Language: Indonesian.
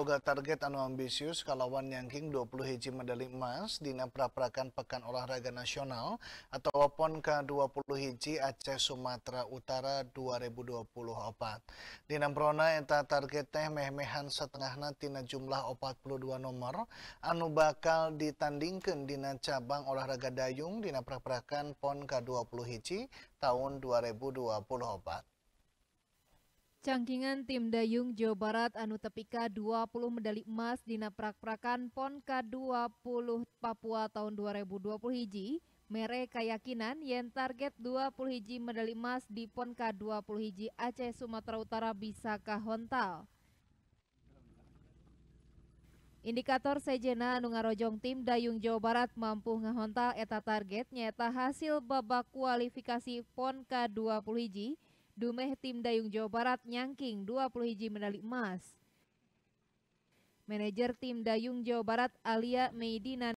Boga target anu ambisius kalawan nyangking 20 hiji medali emas dina praprakan Pekan Olahraga Nasional atau PON ke-20 hiji Aceh Sumatera Utara 2024. Dina prona eta target teh meh-mehan setengahna tina jumlah 42 nomor anu bakal ditandingkan dina cabang olahraga dayung dina praprakan PON ke-20 hiji tahun 2024. Cangkingan tim Dayung Jawa Barat anu tepika 20 medali emas di naprak-prakan PON PONKA 20 Papua tahun 2020 hiji, mere keyakinan yen target 20 hiji medali emas di PON PONKA 20 hiji Aceh Sumatera Utara bisa kahontal. Indikator sejena anu ngarojong tim Dayung Jawa Barat mampu ngahontal eta target nyata hasil babak kualifikasi PON PONKA 20 hiji, Dumeh tim Dayung Jawa Barat nyangking 20 hiji medali emas. Manajer tim Dayung Jawa Barat Alia Meidina